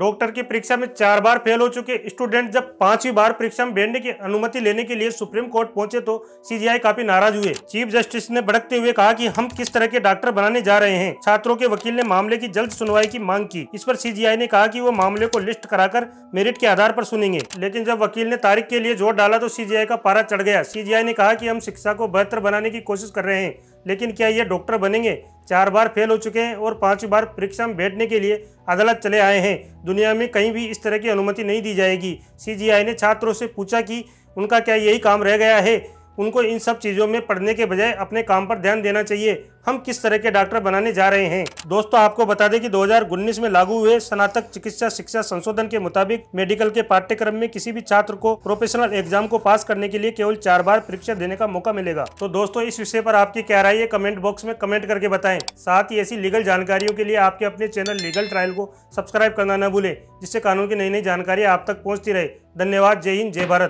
doctor की परीक्षा में चार बार फेल हो चुके स्टूडेंट जब पांचवी बार परीक्षा में बैठने की अनुमति लेने के लिए सुप्रीम कोर्ट पहुंचे तो सीजीआई काफी नाराज हुए चीफ जस्टिस ने भड़कते हुए कहा कि हम किस तरह के डॉक्टर बनाने जा रहे हैं छात्रों के वकील ने मामले की जल्द सुनवाई की मांग की इस पर सीजीआई ने कहा की वो मामले को लिस्ट कराकर मेरिट के आधार आरोप सुनेंगे लेकिन जब वकील ने तारीख के लिए जोर डाला तो सीजीआई का पारा चढ़ गया सीजीआई ने कहा की हम शिक्षा को बेहतर बनाने की कोशिश कर रहे हैं लेकिन क्या ये डॉक्टर बनेंगे चार बार फेल हो चुके हैं और पांचवी बार परीक्षा में बैठने के लिए अदालत चले आए हैं दुनिया में कहीं भी इस तरह की अनुमति नहीं दी जाएगी सीजीआई ने छात्रों से पूछा कि उनका क्या यही काम रह गया है उनको इन सब चीज़ों में पढ़ने के बजाय अपने काम पर ध्यान देना चाहिए हम किस तरह के डॉक्टर बनाने जा रहे हैं दोस्तों आपको बता दें कि 2019 में लागू हुए स्नातक चिकित्सा शिक्षा संशोधन के मुताबिक मेडिकल के पाठ्यक्रम में किसी भी छात्र को प्रोफेशनल एग्जाम को पास करने के लिए केवल चार बार परीक्षा देने का मौका मिलेगा तो दोस्तों इस विषय पर आपकी क्या राय है कमेंट बॉक्स में कमेंट करके बताए साथ ही ऐसी लीगल जानकारियों के लिए आपके अपने चैनल लीगल ट्रायल को सब्सक्राइब करना न भूले जिससे कानून की नई नई जानकारी आप तक पहुँचती रहे धन्यवाद जय हिंद जय भारत